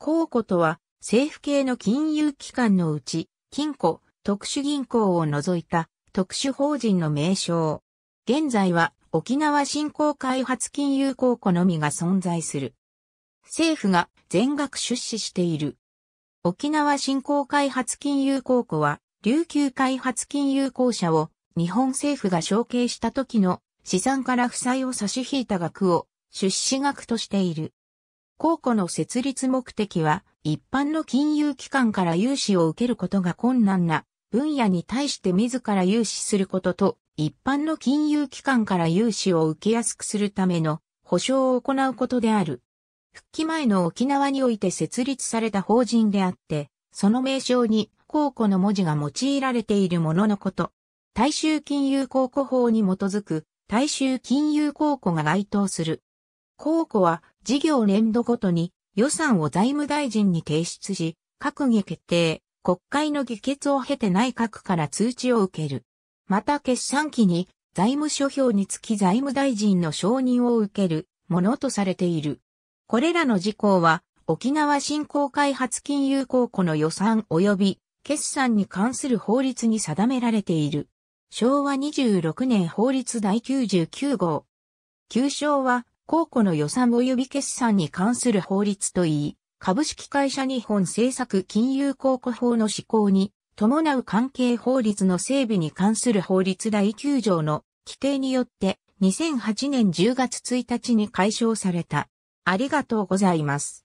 公庫とは政府系の金融機関のうち、金庫、特殊銀行を除いた特殊法人の名称。現在は沖縄振興開発金融公庫のみが存在する。政府が全額出資している。沖縄振興開発金融公庫は、琉球開発金融公社を日本政府が承継した時の資産から負債を差し引いた額を出資額としている。公庫の設立目的は、一般の金融機関から融資を受けることが困難な分野に対して自ら融資することと、一般の金融機関から融資を受けやすくするための保証を行うことである。復帰前の沖縄において設立された法人であって、その名称に公庫の文字が用いられているもののこと。大衆金融公庫法に基づく大衆金融公庫が該当する。公庫は事業年度ごとに予算を財務大臣に提出し、閣議決定、国会の議決を経て内閣から通知を受ける。また決算期に財務諸表につき財務大臣の承認を受けるものとされている。これらの事項は沖縄振興開発金融公庫の予算及び決算に関する法律に定められている。昭和26年法律第99号。旧称は公庫の予算及び決算に関する法律といい、株式会社日本政策金融公庫法の施行に伴う関係法律の整備に関する法律第9条の規定によって2008年10月1日に解消された。ありがとうございます。